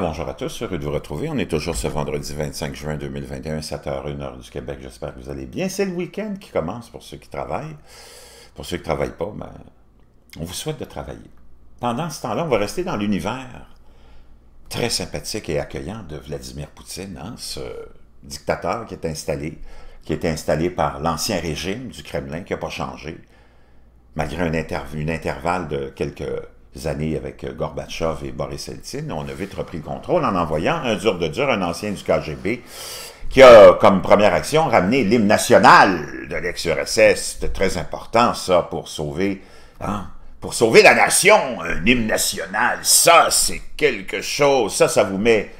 bonjour à tous, heureux de vous retrouver. On est toujours ce vendredi 25 juin 2021, 7h, 1h du Québec. J'espère que vous allez bien. C'est le week-end qui commence pour ceux qui travaillent. Pour ceux qui ne travaillent pas, ben, on vous souhaite de travailler. Pendant ce temps-là, on va rester dans l'univers très sympathique et accueillant de Vladimir Poutine, hein, ce dictateur qui est installé, qui est installé par l'ancien régime du Kremlin, qui n'a pas changé, malgré un une intervalle de quelques années avec euh, Gorbatchev et Boris Eltsine, on a vite repris le contrôle en envoyant un dur de dur, un ancien du KGB, qui a comme première action ramené l'hymne national de l'ex-URSS. C'était très important, ça, pour sauver, hein, pour sauver la nation. Un hymne national, ça, c'est quelque chose. Ça, ça vous met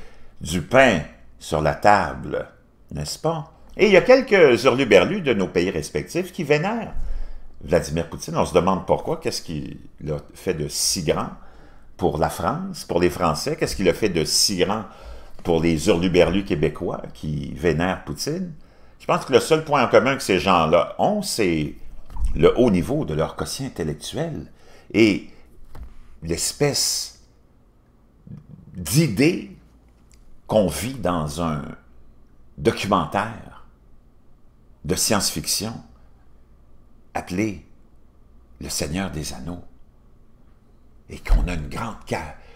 du pain sur la table, n'est-ce pas? Et il y a quelques hurluberlus de nos pays respectifs qui vénèrent Vladimir Poutine. On se demande pourquoi, qu'est-ce qu'il a fait de si grand pour la France, pour les Français, qu'est-ce qu'il a fait de si grand pour les hurluberlus québécois qui vénèrent Poutine. Je pense que le seul point en commun que ces gens-là ont, c'est le haut niveau de leur quotient intellectuel et l'espèce d'idée qu'on vit dans un documentaire de science-fiction appelé le Seigneur des Anneaux et qu'on a une grande,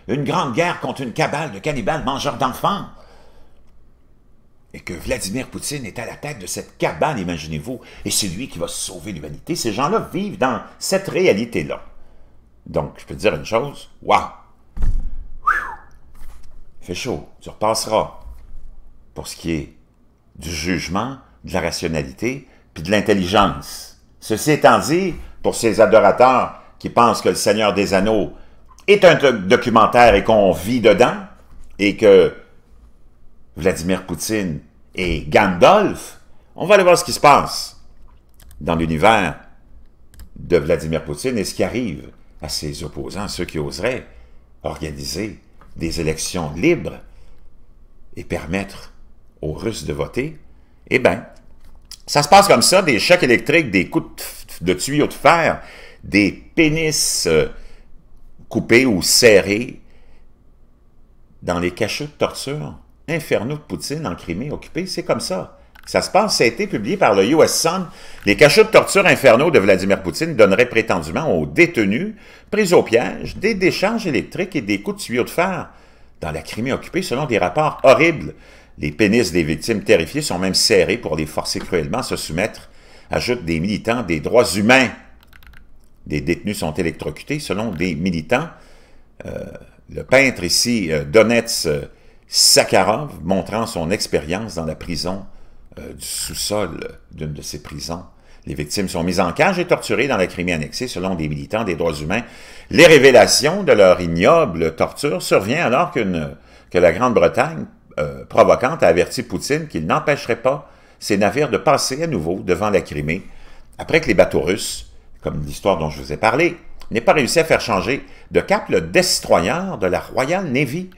une grande guerre contre une cabale de cannibales mangeurs d'enfants et que Vladimir Poutine est à la tête de cette cabale, imaginez-vous, et c'est lui qui va sauver l'humanité. Ces gens-là vivent dans cette réalité-là. Donc, je peux dire une chose, waouh! Fait chaud, tu repasseras. Pour ce qui est du jugement, de la rationalité, puis de l'intelligence. Ceci étant dit, pour ces adorateurs qui pensent que Le Seigneur des Anneaux est un documentaire et qu'on vit dedans, et que Vladimir Poutine est Gandalf, on va aller voir ce qui se passe dans l'univers de Vladimir Poutine et ce qui arrive à ses opposants, ceux qui oseraient organiser des élections libres et permettre aux Russes de voter, eh bien, ça se passe comme ça, des chocs électriques, des coups de, tuyaux de fer, des pénis euh, coupés ou serrés dans les cachots de torture. infernaux de Poutine en Crimée occupée, c'est comme ça. Ça se passe, ça a été publié par le US Sun. Les cachots de torture infernaux de Vladimir Poutine donneraient prétendument aux détenus pris au piège des décharges électriques et des coups de tuyaux de fer dans la Crimée occupée selon des rapports horribles les pénis des victimes terrifiées sont même serrés pour les forcer cruellement à se soumettre, ajoutent des militants des droits humains. Des détenus sont électrocutés selon des militants. Euh, le peintre ici, euh, Donetsk euh, Sakharov, montrant son expérience dans la prison du sous-sol d'une de ces prisons. Les victimes sont mises en cage et torturées dans la Crimée annexée selon des militants des droits humains. Les révélations de leur ignoble torture survient alors que la Grande-Bretagne euh, provocante a averti Poutine qu'il n'empêcherait pas ces navires de passer à nouveau devant la Crimée, après que les bateaux russes, comme l'histoire dont je vous ai parlé, n'aient pas réussi à faire changer de cap le destroyer de la Royal Navy.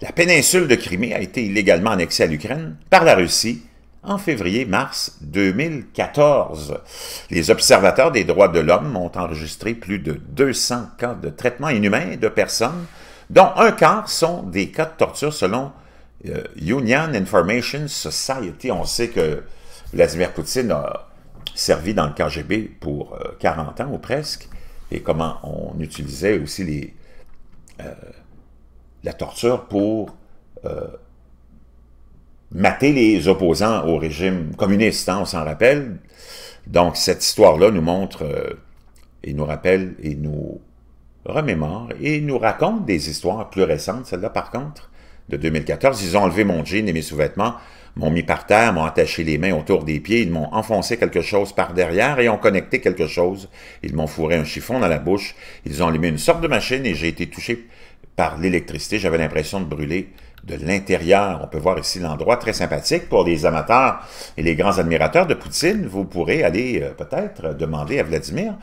La péninsule de Crimée a été illégalement annexée à l'Ukraine par la Russie en février-mars 2014. Les observateurs des droits de l'homme ont enregistré plus de 200 cas de traitement inhumain de personnes, dont un quart sont des cas de torture selon euh, Union Information Society, on sait que Vladimir Poutine a servi dans le KGB pour 40 euh, ans ou presque, et comment on utilisait aussi les, euh, la torture pour mater les opposants au régime communiste, hein, on s'en rappelle. Donc cette histoire-là nous montre et nous rappelle et nous remémore et nous raconte des histoires plus récentes. Celle-là, par contre, de 2014, ils ont enlevé mon jean et mes sous-vêtements, m'ont mis par terre, m'ont attaché les mains autour des pieds, ils m'ont enfoncé quelque chose par derrière et ont connecté quelque chose. Ils m'ont fourré un chiffon dans la bouche, ils ont allumé une sorte de machine et j'ai été touché par l'électricité. J'avais l'impression de brûler de l'intérieur. On peut voir ici l'endroit très sympathique pour les amateurs et les grands admirateurs de Poutine. Vous pourrez aller euh, peut-être demander à Vladimir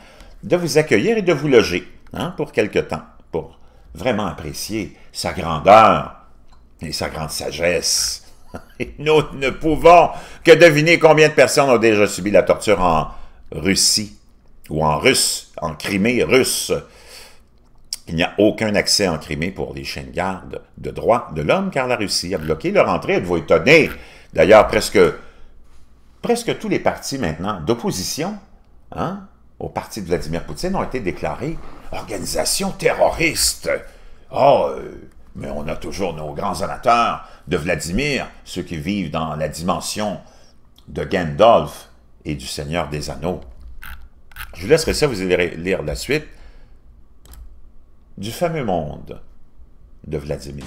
de vous accueillir et de vous loger hein, pour quelque temps, pour vraiment apprécier sa grandeur et sa grande sagesse. Nous ne pouvons que deviner combien de personnes ont déjà subi la torture en Russie ou en russe, en Crimée russe. Il n'y a aucun accès en Crimée pour les chaînes de garde de droit de l'homme car la Russie a bloqué leur entrée. Êtes-vous étonner. D'ailleurs, presque, presque tous les partis maintenant d'opposition hein, au parti de Vladimir Poutine ont été déclarés organisations terroristes. Oh, mais on a toujours nos grands amateurs de Vladimir, ceux qui vivent dans la dimension de Gandalf et du Seigneur des Anneaux. Je vous laisserai ça, vous allez lire la suite du fameux monde de Vladimir.